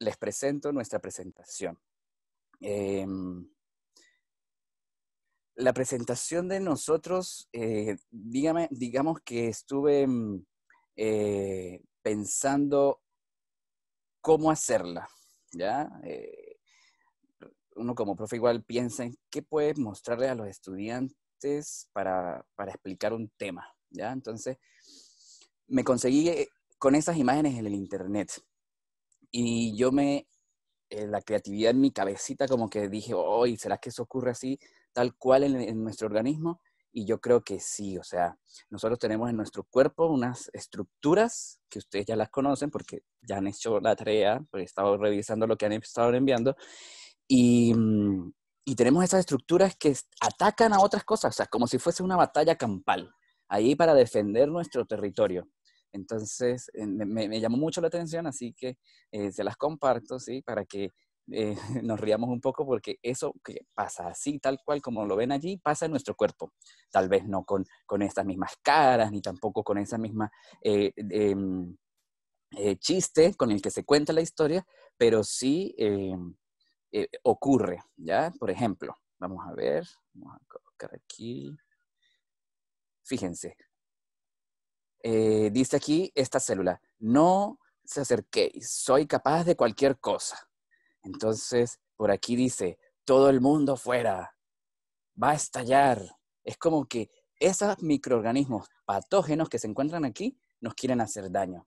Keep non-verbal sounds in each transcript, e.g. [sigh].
les presento nuestra presentación. Em, la presentación de nosotros, eh, digamos que estuve mm, eh, pensando cómo hacerla, ¿ya? Eh, uno como profe igual piensa en qué puede mostrarle a los estudiantes para, para explicar un tema, ¿ya? Entonces, me conseguí con esas imágenes en el internet y yo me, eh, la creatividad en mi cabecita como que dije, hoy, ¿será que eso ocurre así, tal cual en, nuestro organismo? Y yo creo que sí, o sea, nosotros tenemos en nuestro cuerpo unas estructuras que ustedes ya las conocen porque ya han hecho la tarea, porque he estado revisando lo que han estado enviando, y, mm, y tenemos esas estructuras que atacan a otras cosas, o sea, como si fuese una batalla campal, ahí para defender nuestro territorio. Entonces, eh, me, llamó mucho la atención, así que eh, se las comparto, ¿sí? Para que eh, [laughs] nos riamos un poco porque eso que pasa así, tal cual como lo ven allí, pasa en nuestro cuerpo. Tal vez no con, estas mismas caras, ni tampoco con esa misma em, chiste con el que se cuenta la historia, pero sí ocurre, ¿ya? Por ejemplo, vamos a ver, vamos a colocar aquí. Fíjense, eh, dice aquí esta célula, no se acerquéis, soy capaz de cualquier cosa. Entonces, por aquí dice, todo el mundo fuera, va a estallar. Es como que esos microorganismos patógenos que se encuentran aquí nos quieren hacer daño.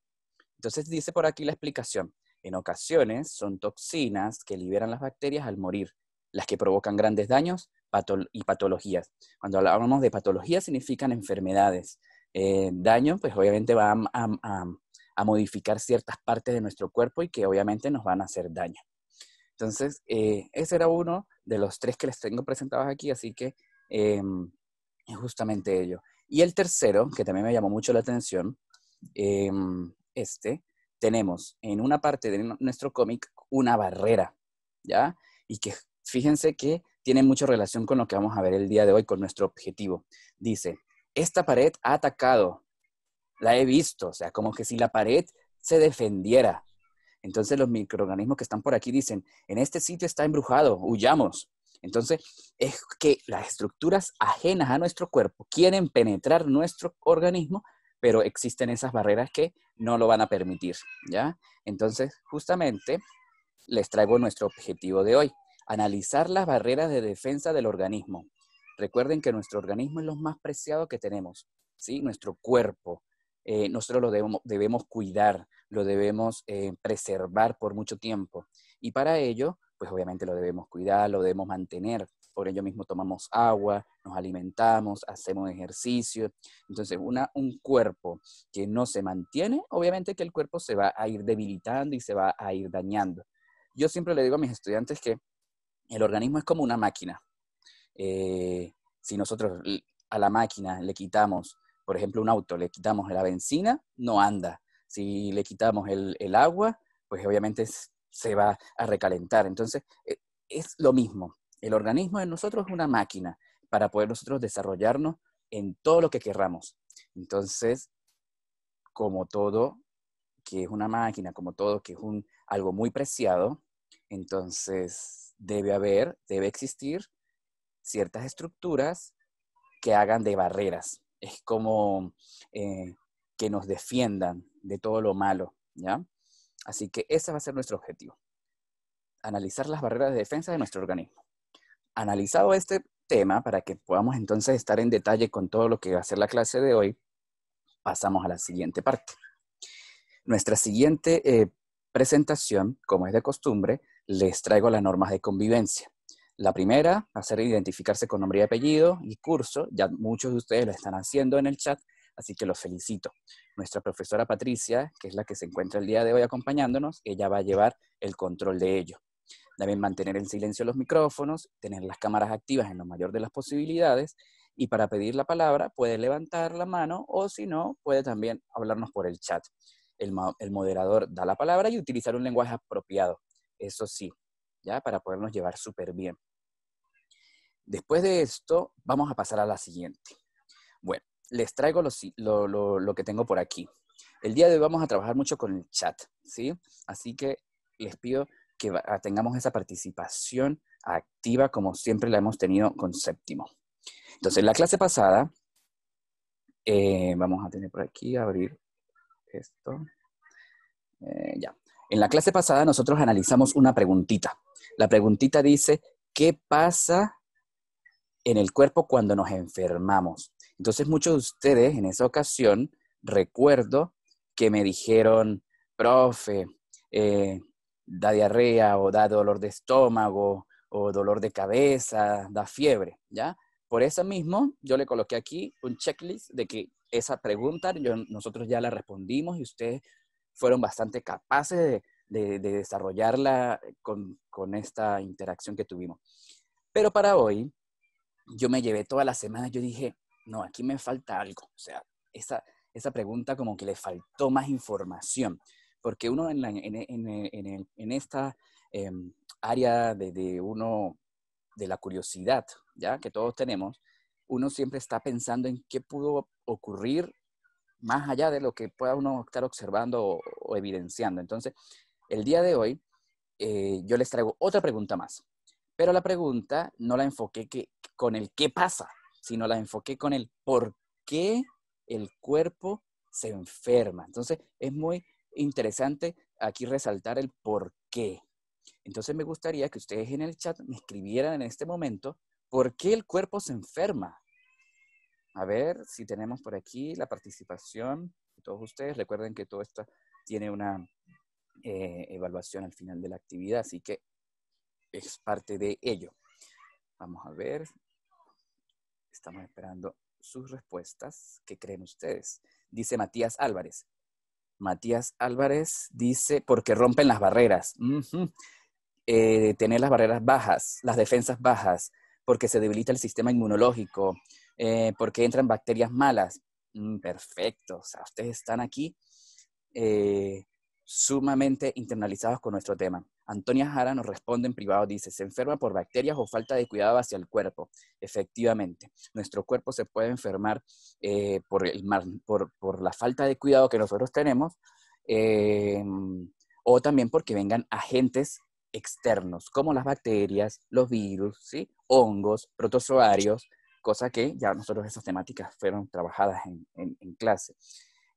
Entonces dice por aquí la explicación. En ocasiones son toxinas que liberan las bacterias al morir, las que provocan grandes daños y patologías. Cuando hablamos de patologías significan enfermedades, eh, daño, pues obviamente va a, modificar ciertas partes de nuestro cuerpo y que obviamente nos van a hacer daño. Entonces, eh, ese era uno de los tres que les tengo presentados aquí, así que eh, es justamente ello. Y el tercero, que también me llamó mucho la atención, este, tenemos en una parte de nuestro cómic una barrera, ¿ya? Y que fíjense que tiene mucha relación con lo que vamos a ver el día de hoy, con nuestro objetivo. Dice, esta pared ha atacado, la he visto, o sea, como que si la pared se defendiera. Entonces los microorganismos que están por aquí dicen, en este sitio está embrujado, huyamos. Entonces es que las estructuras ajenas a nuestro cuerpo quieren penetrar nuestro organismo, pero existen esas barreras que no lo van a permitir, ¿ya? Entonces, justamente les traigo nuestro objetivo de hoy, analizar las barreras de defensa del organismo Recuerden que nuestro organismo es lo más preciado que tenemos, ¿sí? Nuestro cuerpo. Eh, nosotros lo debemos, cuidar, lo debemos eh, preservar por mucho tiempo. Y para ello, pues obviamente lo debemos cuidar, lo debemos mantener. Por ello mismo tomamos agua, nos alimentamos, hacemos ejercicio. Entonces, una, un cuerpo que no se mantiene, obviamente que el cuerpo se va a ir debilitando y se va a ir dañando. Yo siempre le digo a mis estudiantes que el organismo es como una máquina, eh, si nosotros a la máquina le quitamos, por ejemplo, un auto, le quitamos la benzina, no anda. Si le quitamos el, el agua, pues obviamente se va a recalentar. Entonces, eh, es lo mismo. El organismo de nosotros es una máquina para poder nosotros desarrollarnos en todo lo que querramos. Entonces, como todo que es una máquina, como todo que es un, algo muy preciado, entonces debe haber, debe existir ciertas estructuras que hagan de barreras. Es como eh, que nos defiendan de todo lo malo, ¿ya? Así que ese va a ser nuestro objetivo. Analizar las barreras de defensa de nuestro organismo. Analizado este tema, para que podamos entonces estar en detalle con todo lo que va a ser la clase de hoy, pasamos a la siguiente parte. Nuestra siguiente eh, presentación, como es de costumbre, les traigo las normas de convivencia. La primera, hacer identificarse con nombre y apellido y curso. Ya muchos de ustedes lo están haciendo en el chat, así que los felicito. Nuestra profesora Patricia, que es la que se encuentra el día de hoy acompañándonos, ella va a llevar el control de ello. También mantener en silencio los micrófonos, tener las cámaras activas en lo mayor de las posibilidades y para pedir la palabra puede levantar la mano o si no, puede también hablarnos por el chat. el moderador da la palabra y utilizar un lenguaje apropiado. Eso sí, ¿ya? Para podernos llevar súper bien. Después de esto, vamos a pasar a la siguiente. Bueno, les traigo lo, lo, que tengo por aquí. El día de hoy vamos a trabajar mucho con el chat, ¿sí? Así que les pido que tengamos esa participación activa como siempre la hemos tenido con séptimo. Entonces, la clase pasada, eh, vamos a tener por aquí, abrir esto. Eh, ya. En la clase pasada nosotros analizamos una preguntita, la preguntita dice, ¿qué pasa en el cuerpo cuando nos enfermamos? Entonces muchos de ustedes en esa ocasión, recuerdo que me dijeron, profe, eh, da diarrea o da dolor de estómago o dolor de cabeza, da fiebre, ¿ya? Por eso mismo yo le coloqué aquí un checklist de que esa pregunta nosotros ya la respondimos y ustedes fueron bastante capaces de, de, desarrollarla con, esta interacción que tuvimos. Pero para hoy, yo me llevé toda la semana, yo dije, no, aquí me falta algo. O sea, esa, esa pregunta como que le faltó más información, porque uno en, esta em, área de, uno, de la curiosidad, ¿ya? Que todos tenemos, uno siempre está pensando en qué pudo ocurrir más allá de lo que pueda uno estar observando o, evidenciando. Entonces, el día de hoy eh, yo les traigo otra pregunta más, pero la pregunta no la enfoqué con el qué pasa, sino la enfoqué con el por qué el cuerpo se enferma. Entonces es muy interesante aquí resaltar el por qué. Entonces me gustaría que ustedes en el chat me escribieran en este momento por qué el cuerpo se enferma. A ver si tenemos por aquí la participación de todos ustedes. Recuerden que todo esto tiene una, eh, evaluación al final de la actividad, así que es parte de ello. Vamos a ver, estamos esperando sus respuestas. ¿Qué creen ustedes? Dice Matías Álvarez. Matías Álvarez dice, porque rompen las barreras. Eh, tener las barreras bajas, las defensas bajas, porque se debilita el sistema inmunológico, eh, porque entran bacterias malas. Mm, perfecto, o sea, ustedes están aquí sumamente internalizados con nuestro tema. Antonia Jara nos responde en privado, dice, se enferma por bacterias o falta de cuidado hacia el cuerpo. Efectivamente, nuestro cuerpo se puede enfermar eh, por, la falta de cuidado que nosotros tenemos em, o también porque vengan agentes externos, como las bacterias, los virus, hongos, protozoarios, cosa que ya nosotros esas temáticas fueron trabajadas en clase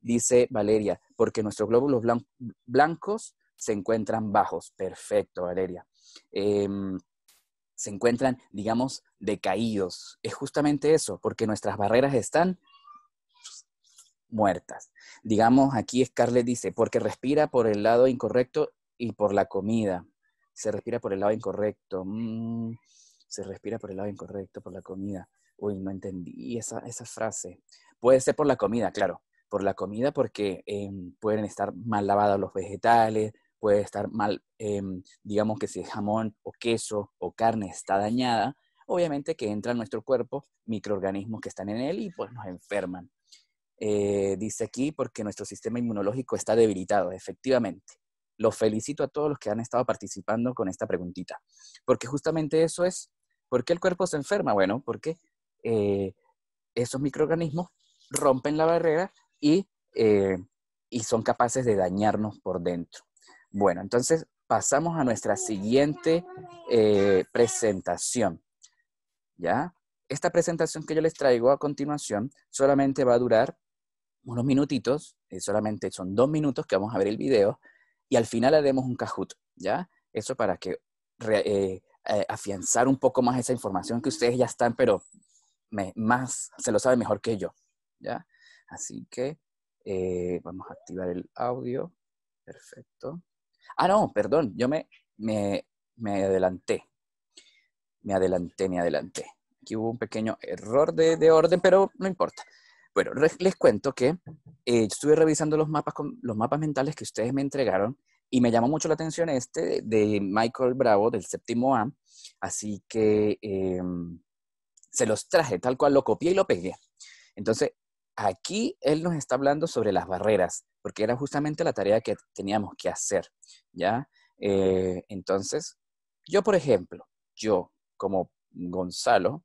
dice Valeria, porque nuestros glóbulos blancos se encuentran bajos. Perfecto, Valeria. Em, se encuentran, digamos, decaídos. Es justamente eso, porque nuestras barreras están muertas. Digamos, aquí Scarlett dice, porque respira por el lado incorrecto y por la comida. Se respira por el lado incorrecto. Mm, se respira por el lado incorrecto, por la comida. Uy, no entendí esa frase. Puede ser por la comida, claro por la comida porque em, pueden estar mal lavados los vegetales, puede estar mal, em, digamos que si jamón o queso o carne está dañada, obviamente que entra en nuestro cuerpo microorganismos que están en él y pues nos enferman. Eh, dice aquí porque nuestro sistema inmunológico está debilitado, efectivamente. Los felicito a todos los que han estado participando con esta preguntita, porque justamente eso es, ¿por qué el cuerpo se enferma? Bueno, porque eh, esos microorganismos rompen la barrera eh, y, son capaces de dañarnos por dentro. Bueno, entonces pasamos a nuestra siguiente eh, presentación. ¿Ya? Esta presentación que yo les traigo a continuación solamente va a durar unos minutitos, eh, solamente son dos minutos que vamos a ver el video y al final haremos un Kahoot, ¿ya? Eso para que afianzar un poco más esa información que ustedes ya están, pero más se lo sabe mejor que yo, ¿ya? Así que eh, vamos a activar el audio. Perfecto. Ah, no, perdón, yo me, me, me adelanté. Me adelanté, me adelanté. Aquí hubo un pequeño error de, orden, pero no importa. Bueno, les cuento que eh, estuve revisando los mapas, con, los mapas mentales que ustedes me entregaron y me llamó mucho la atención este de Michael Bravo del séptimo A, así que em, se los traje tal cual, lo copié y lo pegué. Entonces, Aquí él nos está hablando sobre las barreras, porque era justamente la tarea que teníamos que hacer, ¿ya? Eh, entonces, yo, por ejemplo, yo como Gonzalo,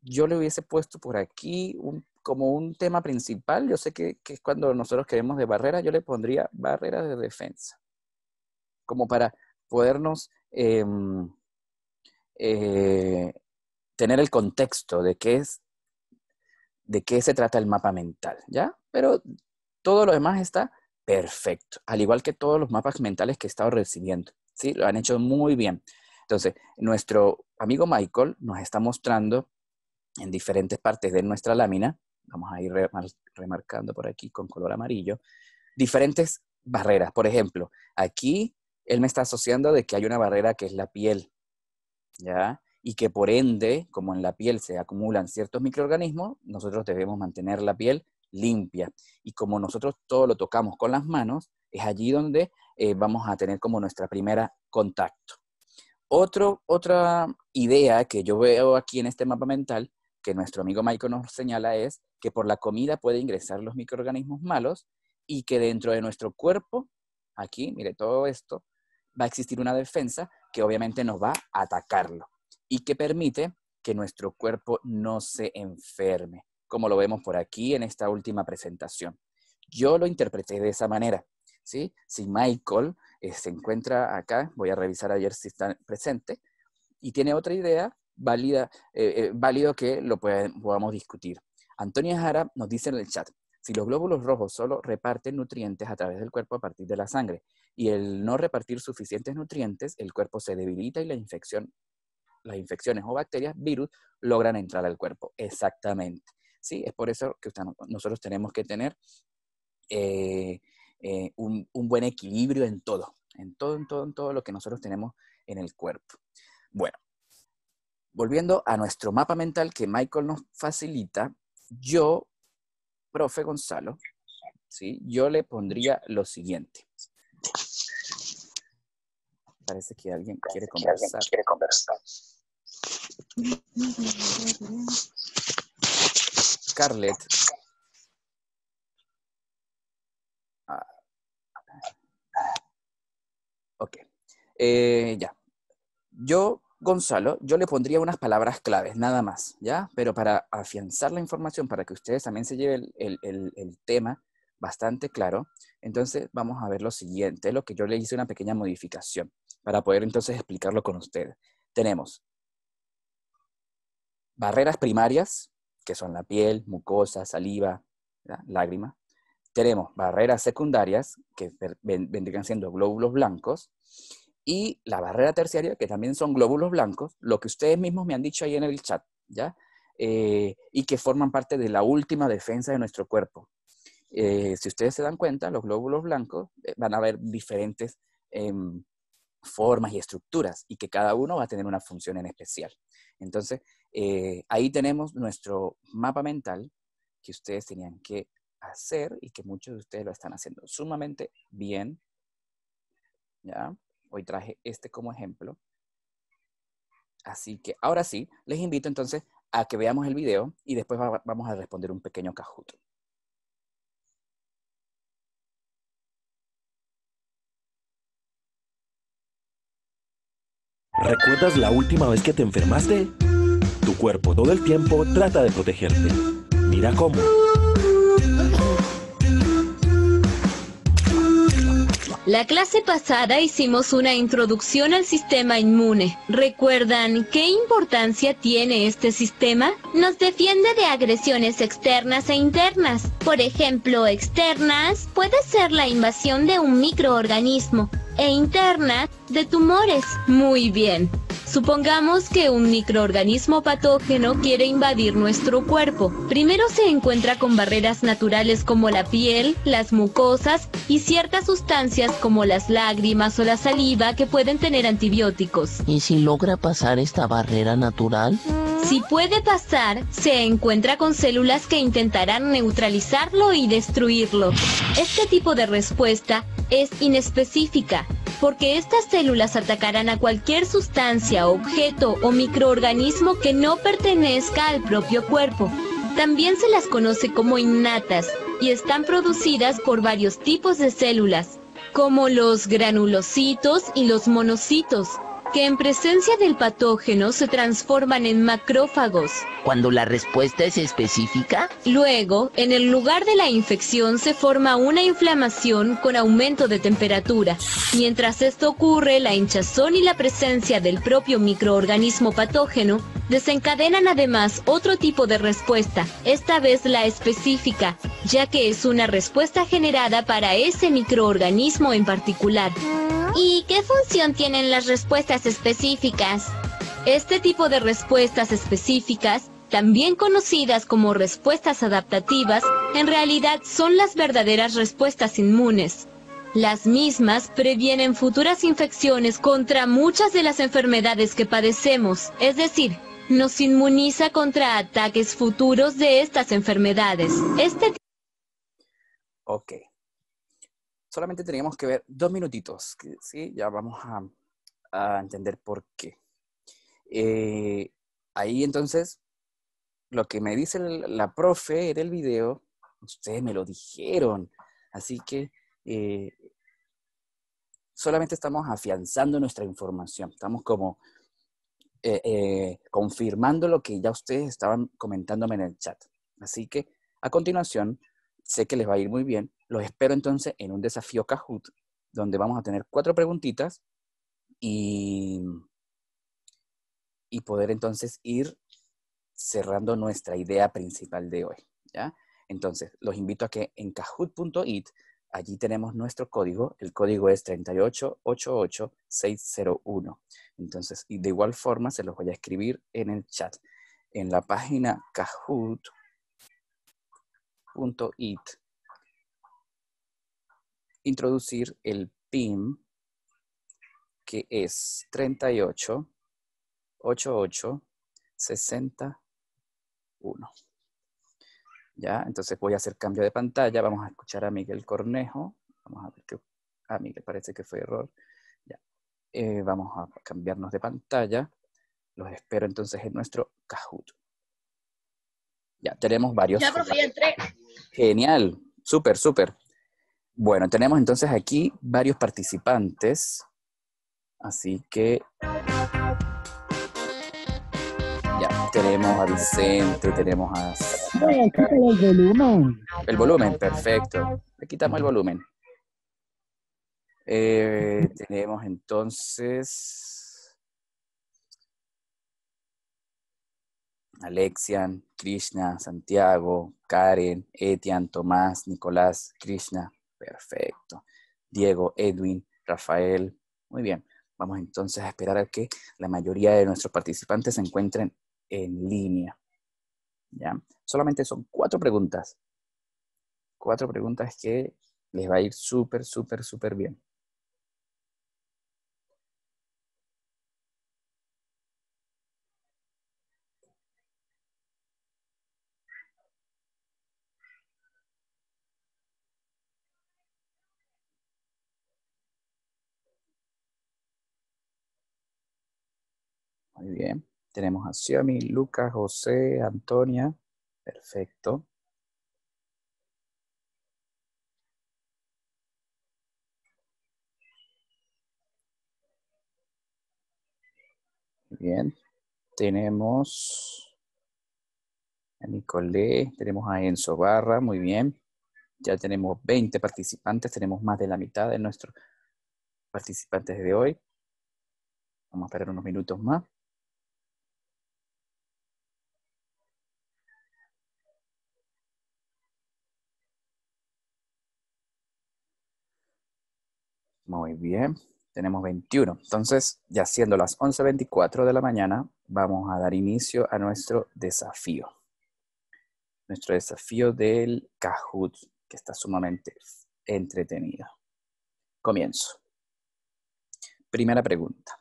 yo le hubiese puesto por aquí como un tema principal, yo sé que, es cuando nosotros queremos de barreras, yo le pondría barreras de defensa, como para podernos... Em, eh, tener el contexto de qué es de qué se trata el mapa mental, ¿ya? Pero todo lo demás está perfecto, al igual que todos los mapas mentales que he estado recibiendo, ¿sí? Lo han hecho muy bien. Entonces, nuestro amigo Michael nos está mostrando en diferentes partes de nuestra lámina, vamos a ir remarcando por aquí con color amarillo, diferentes barreras. Por ejemplo, aquí él me está asociando de que hay una barrera que es la piel, ¿ya? y que por ende, como en la piel se acumulan ciertos microorganismos, nosotros debemos mantener la piel limpia. Y como nosotros todo lo tocamos con las manos, es allí donde eh, vamos a tener como nuestra primera contacto. otra idea que yo veo aquí en este mapa mental, que nuestro amigo Michael nos señala, es que por la comida pueden ingresar los microorganismos malos y que dentro de nuestro cuerpo, aquí, mire todo esto, va a existir una defensa que obviamente nos va a atacarlo y que permite que nuestro cuerpo no se enferme, como lo vemos por aquí en esta última presentación. Yo lo interpreté de esa manera. ¿sí? Si Michael eh, se encuentra acá, voy a revisar ayer si está presente, y tiene otra idea, válida, eh, eh, válido que lo podamos discutir. Antonia Jara nos dice en el chat, si los glóbulos rojos solo reparten nutrientes a través del cuerpo a partir de la sangre y el no repartir suficientes nutrientes, el cuerpo se debilita y la infección las infecciones o bacterias, virus, logran entrar al cuerpo. Exactamente. ¿Sí? Es por eso que nosotros tenemos que tener eh, eh, un, buen equilibrio en todo, en todo, en todo, en todo lo que nosotros tenemos en el cuerpo. Bueno, volviendo a nuestro mapa mental que Michael nos facilita, yo, profe Gonzalo, ¿sí? yo le pondría lo siguiente. Parece Que alguien quiere conversar. Scarlett. Ah. Ok. Eh, ya. Yo, Gonzalo, yo le pondría unas palabras claves, nada más, ¿ya? Pero para afianzar la información, para que ustedes también se lleven el, tema bastante claro, entonces vamos a ver lo siguiente, lo que yo le hice una pequeña modificación para poder entonces explicarlo con ustedes. Tenemos barreras primarias, que son la piel, mucosa, saliva, lágrima. Tenemos barreras secundarias, que vendrían siendo glóbulos blancos. Y la barrera terciaria, que también son glóbulos blancos, lo que ustedes mismos me han dicho ahí en el chat, ¿ya? Eh, y que forman parte de la última defensa de nuestro cuerpo. Eh, si ustedes se dan cuenta, los glóbulos blancos eh, van a haber diferentes em, formas y estructuras y que cada uno va a tener una función en especial. Entonces, eh, ahí tenemos nuestro mapa mental que ustedes tenían que hacer y que muchos de ustedes lo están haciendo sumamente bien. Hoy traje este como ejemplo. Así que ahora sí, les invito entonces a que veamos el video y después vamos a responder un pequeño cajuto. ¿Recuerdas la última vez que te enfermaste? Tu cuerpo todo el tiempo trata de protegerte. Mira cómo. La clase pasada hicimos una introducción al sistema inmune. ¿Recuerdan qué importancia tiene este sistema? Nos defiende de agresiones externas e internas. Por ejemplo, externas puede ser la invasión de un microorganismo e interna de tumores. Muy bien. Supongamos que un microorganismo patógeno quiere invadir nuestro cuerpo. Primero se encuentra con barreras naturales como la piel, las mucosas y ciertas sustancias como las lágrimas o la saliva que pueden tener antibióticos. ¿Y si logra pasar esta barrera natural? Si puede pasar, se encuentra con células que intentarán neutralizarlo y destruirlo. Este tipo de respuesta es inespecífica, porque estas células atacarán a cualquier sustancia, objeto o microorganismo que no pertenezca al propio cuerpo. También se las conoce como innatas y están producidas por varios tipos de células, como los granulocitos y los monocitos, que en presencia del patógeno se transforman en macrófagos. Cuando la respuesta es específica. Luego, en el lugar de la infección se forma una inflamación con aumento de temperatura. Mientras esto ocurre, la hinchazón y la presencia del propio microorganismo patógeno desencadenan además otro tipo de respuesta, esta vez la específica, ya que es una respuesta generada para ese microorganismo en particular. ¿Y qué función tienen las respuestas específicas? Este tipo de respuestas específicas, también conocidas como respuestas adaptativas, en realidad son las verdaderas respuestas inmunes. Las mismas previenen futuras infecciones contra muchas de las enfermedades que padecemos, es decir, nos inmuniza contra ataques futuros de estas enfermedades. Este Ok, solamente teníamos que ver dos minutitos, ¿sí? Ya vamos a, entender por qué. Eh, ahí entonces, lo que me dice la profe en el video, ustedes me lo dijeron, así que eh, solamente estamos afianzando nuestra información, estamos como eh, confirmando lo que ya ustedes estaban comentándome en el chat. Así que a continuación, sé que les va a ir muy bien, los espero entonces en un desafío Kahoot, donde vamos a tener cuatro preguntitas y, poder entonces ir cerrando nuestra idea principal de hoy. ¿ya? Entonces, los invito a que en kahoot.it, allí tenemos nuestro código, el código es 3888601. Entonces, y de igual forma se los voy a escribir en el chat. En la página kahoot.it introducir el PIM, que es 38 88 Ya, entonces voy a hacer cambio de pantalla. Vamos a escuchar a Miguel Cornejo. Vamos a ver qué. mí Miguel, parece que fue error. Ya. Eh, vamos a cambiarnos de pantalla. Los espero entonces en nuestro Kahoot. Ya, tenemos varios. Ya, profe, Genial. Súper, súper. Bueno, tenemos entonces aquí varios participantes, así que ya tenemos a Vicente, tenemos a... el volumen. El volumen, perfecto. Le quitamos el volumen. Eh, tenemos entonces Alexian, Krishna, Santiago, Karen, Etian, Tomás, Nicolás, Krishna, Perfecto. Diego, Edwin, Rafael. Muy bien. Vamos entonces a esperar a que la mayoría de nuestros participantes se encuentren en línea. ¿Ya? Solamente son cuatro preguntas. Cuatro preguntas que les va a ir súper, súper, súper bien. Muy bien. Tenemos a Xiaomi, Lucas, José, Antonia. Perfecto. Muy Bien. Tenemos a Nicole, tenemos a Enzo Barra, muy bien. Ya tenemos 20 participantes, tenemos más de la mitad de nuestros participantes de hoy. Vamos a esperar unos minutos más. bien. Tenemos 21. Entonces, ya siendo las 11.24 de la mañana, vamos a dar inicio a nuestro desafío. Nuestro desafío del Kahoot, que está sumamente entretenido. Comienzo. Primera pregunta.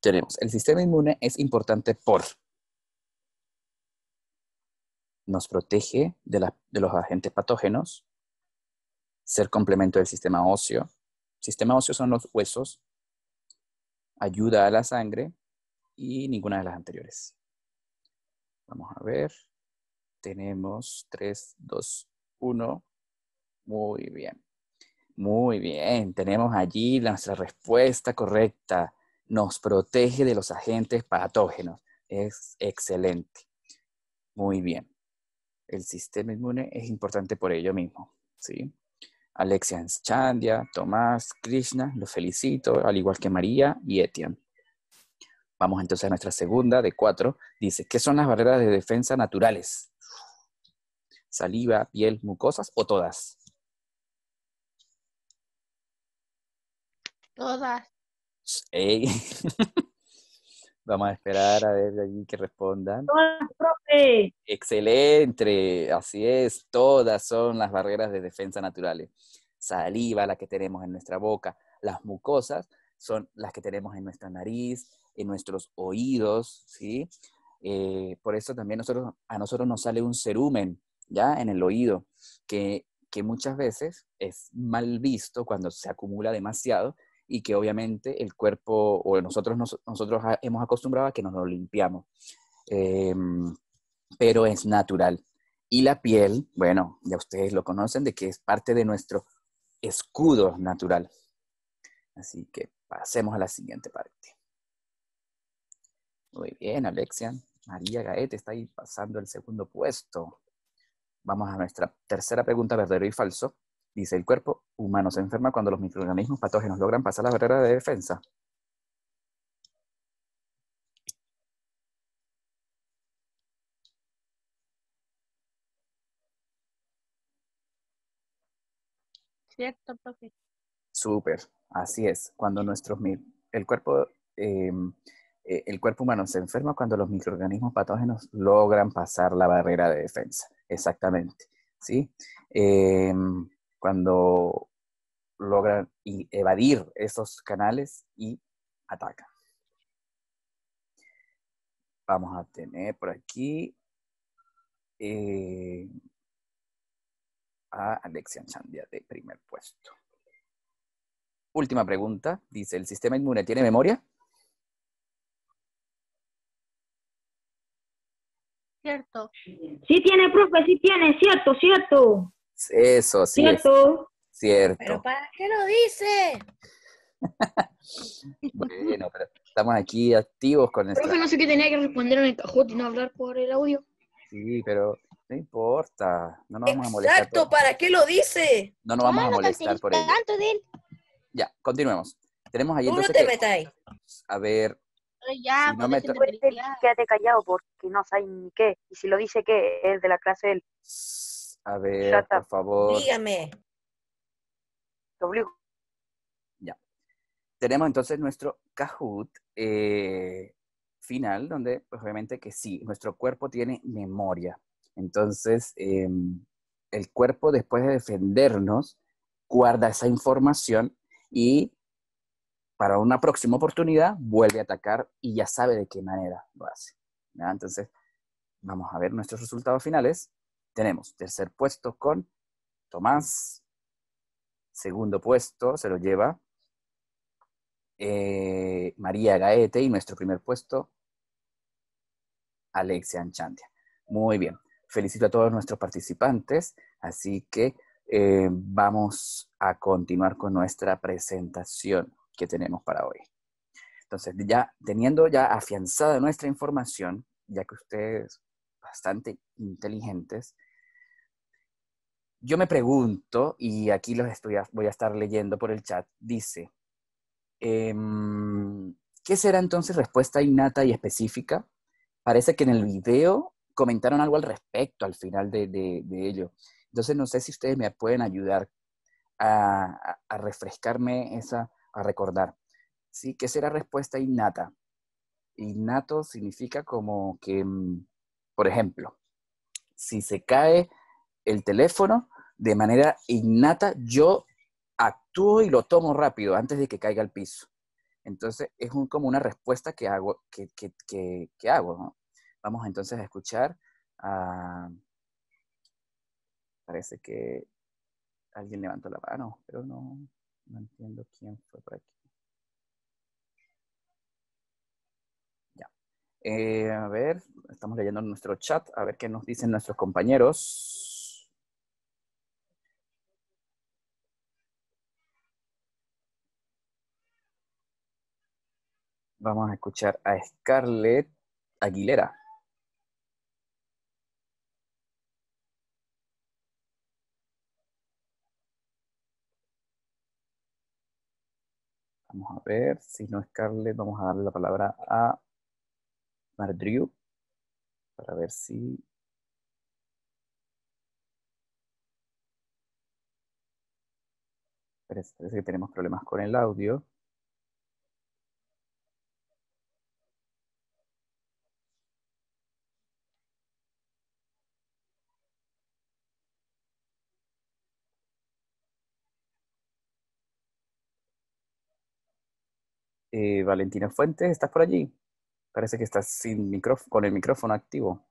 Tenemos, el sistema inmune es importante por nos protege de, los agentes patógenos, ser complemento del sistema óseo. sistema óseo son los huesos, ayuda a la sangre y ninguna de las anteriores. Vamos a ver. Tenemos 3, 2, 1. Muy bien. Muy bien. Tenemos allí nuestra respuesta correcta. Nos protege de los agentes patógenos. Es excelente. Muy bien. El sistema inmune es importante por ello mismo. ¿sí? Alexia Chandia, Tomás, Krishna, los felicito, al igual que María y Etienne. Vamos entonces a nuestra segunda de cuatro. Dice, ¿qué son las barreras de defensa naturales? ¿Saliva, piel, mucosas o todas? Todas. [laughs] Vamos a esperar a ver allí que respondan. Excelente, así es. Todas son las barreras de defensa naturales. Saliva, la que tenemos en nuestra boca. Las mucosas son las que tenemos en nuestra nariz, en nuestros oídos, ¿sí? Eh, por eso también nosotros, a nosotros nos sale un cerumen, ¿ya? En el oído, que, que muchas veces es mal visto cuando se acumula demasiado y que obviamente el cuerpo o nosotros, nosotros hemos acostumbrado a que nos lo limpiamos, em, pero es natural. Y la piel, bueno, ya ustedes lo conocen, de que es parte de nuestro escudo natural. Así que pasemos a la siguiente parte. Muy bien, Alexia. María Gaete está ahí pasando el segundo puesto. Vamos a nuestra tercera pregunta, verdadero y falso. Dice, el cuerpo humano se enferma cuando los microorganismos patógenos logran pasar la barrera de defensa. Cierto, profe. Súper, así es. Cuando nuestros el cuerpo em, eh, el cuerpo humano se enferma cuando los microorganismos patógenos logran pasar la barrera de defensa. Exactamente. ¿sí? Em, cuando logran evadir esos canales y atacan. Vamos a tener por aquí eh, a Alexia Chandia de primer puesto. Última pregunta. Dice, ¿el sistema inmune tiene memoria? Cierto. Sí tiene, profe, sí tiene, cierto, cierto. Eso, sí. Cierto. Cierto. Pero ¿para qué lo dice? [laughs] bueno, pero estamos aquí activos con esto. que no sé qué tenía que responder en el cajote y no hablar por el audio. Sí, pero no importa. No nos vamos a molestar. Exacto, ¿para qué lo dice? No nos vamos a molestar por eso él. Ya, continuemos. Tenemos ahí te A ver, ya, no me quédate callado porque no sabe ni qué. Y si lo dice que es de la clase a ver, por favor. Dígame. Te Ya. Tenemos entonces nuestro Kahoot eh, final, donde pues, obviamente que sí, nuestro cuerpo tiene memoria. Entonces, em, el cuerpo después de defendernos, guarda esa información y para una próxima oportunidad vuelve a atacar y ya sabe de qué manera lo hace. Entonces, vamos a ver nuestros resultados finales. Tenemos tercer puesto con Tomás, segundo puesto se lo lleva eh, María Gaete y nuestro primer puesto Alexia Anchandia. Muy bien, felicito a todos nuestros participantes, así que eh, vamos a continuar con nuestra presentación que tenemos para hoy. Entonces, ya teniendo ya afianzada nuestra información, ya que ustedes bastante inteligentes, yo me pregunto, y aquí los estoy, voy a estar leyendo por el chat, dice, em, ¿qué será entonces respuesta innata y específica? Parece que en el video comentaron algo al respecto al final de, de, ello. Entonces no sé si ustedes me pueden ayudar a, refrescarme esa, a recordar. ¿Sí? ¿Qué será respuesta innata? Innato significa como que... Em, por ejemplo, si se cae el teléfono, de manera innata yo actúo y lo tomo rápido antes de que caiga al piso. Entonces es como una respuesta que hago. Que, hago Vamos entonces a escuchar Parece que alguien levantó la mano, pero no, entiendo quién fue por aquí. Ya. Eh, a ver, Estamos leyendo nuestro chat a ver qué nos dicen nuestros compañeros. Vamos a escuchar a Scarlett Aguilera. Vamos a ver, si no es Scarlett, vamos a darle la palabra a Mardriu para ver si parece que tenemos problemas con el audio. Eh, Valentina Fuentes, ¿estás por allí? Parece que está sin micrófono, con el micrófono activo.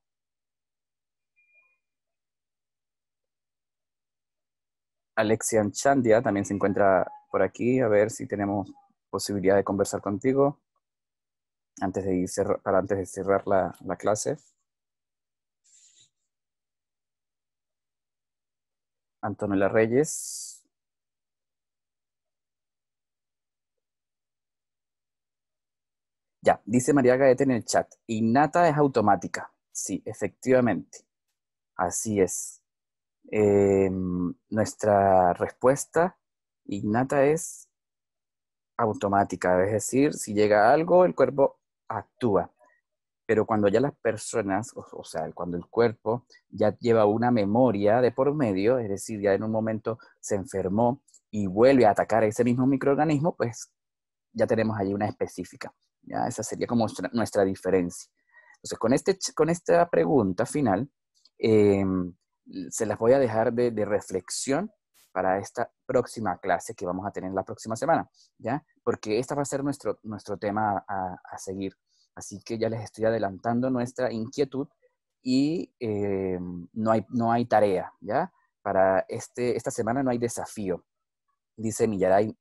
Alexian Chandia también se encuentra por aquí. A ver si tenemos posibilidad de conversar contigo antes de, ir, antes de cerrar la, la clase. Antonella Reyes. Ya, dice María Gaete en el chat, innata es automática. Sí, efectivamente. Así es. Em, nuestra respuesta innata es automática, es decir, si llega algo, el cuerpo actúa. Pero cuando ya las personas, o, sea, cuando el cuerpo ya lleva una memoria de por medio, es decir, ya en un momento se enfermó y vuelve a atacar a ese mismo microorganismo, pues ya tenemos ahí una específica. ¿ya? Esa sería como nuestra, diferencia. Entonces, con, este, con esta pregunta final, em, se las voy a dejar de, reflexión para esta próxima clase que vamos a tener la próxima semana, ¿ya? Porque esta va a ser nuestro, nuestro tema a, seguir. Así que ya les estoy adelantando nuestra inquietud y em, no, hay, no hay tarea, ¿ya? Para este, esta semana no hay desafío. Dice Millaray,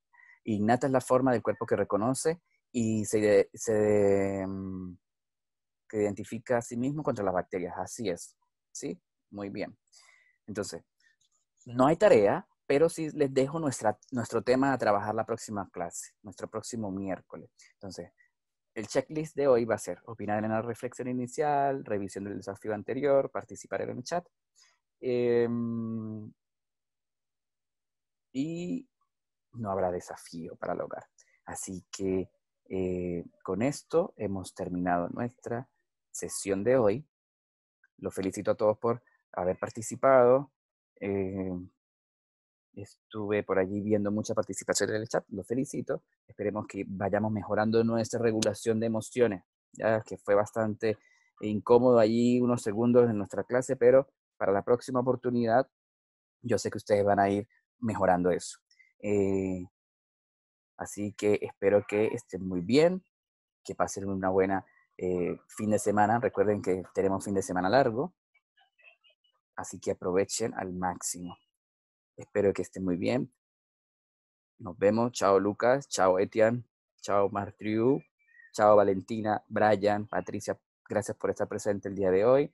innata es la forma del cuerpo que reconoce y se, mm, que identifica a sí mismo contra las bacterias. Así es. ¿Sí? Muy bien. Entonces, no hay tarea, pero sí les dejo nuestra, nuestro tema a trabajar la próxima clase, nuestro próximo miércoles. Entonces, el checklist de hoy va a ser opinar en la reflexión inicial, revisión del desafío anterior, participar en el chat. Em, y no habrá desafío para lograr. Así que eh, con esto hemos terminado nuestra sesión de hoy. Los felicito a todos por haber participado. Eh, estuve por allí viendo mucha participación en el chat. Los felicito. Esperemos que vayamos mejorando nuestra regulación de emociones, ya que fue bastante incómodo allí unos segundos en nuestra clase, pero para la próxima oportunidad yo sé que ustedes van a ir mejorando eso. Eh, Así que espero que estén muy bien, que pasen una buena eh, fin de semana. Recuerden que tenemos fin de semana largo, así que aprovechen al máximo. Espero que estén muy bien. Nos vemos. Chao Lucas, chao Etian, chao Martriu, chao Valentina, Brian, Patricia. Gracias por estar presente el día de hoy.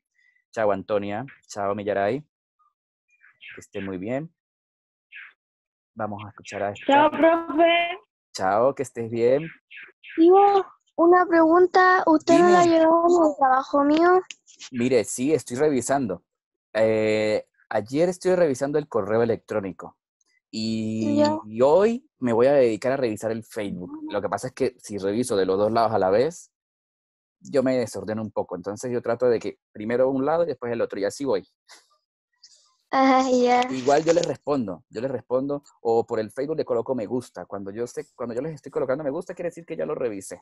Chao Antonia, chao Millaray. Que estén muy bien. Vamos a escuchar a Chao, profe. Chao, que estés bien. una pregunta. ¿Usted no la llevó llegado trabajo mío? Mire, sí, estoy revisando. Eh, ayer estoy revisando el correo electrónico. y, hoy me voy a dedicar a revisar el Facebook. Lo que pasa es que si reviso de los dos lados a la vez, yo me desordeno un poco. Entonces yo trato de que primero un lado y después el otro. Y así voy. Igual yo les respondo, yo les respondo, o por el Facebook le coloco me gusta. Cuando yo, sé, cuando yo les estoy colocando me gusta, quiere decir que ya lo revisé.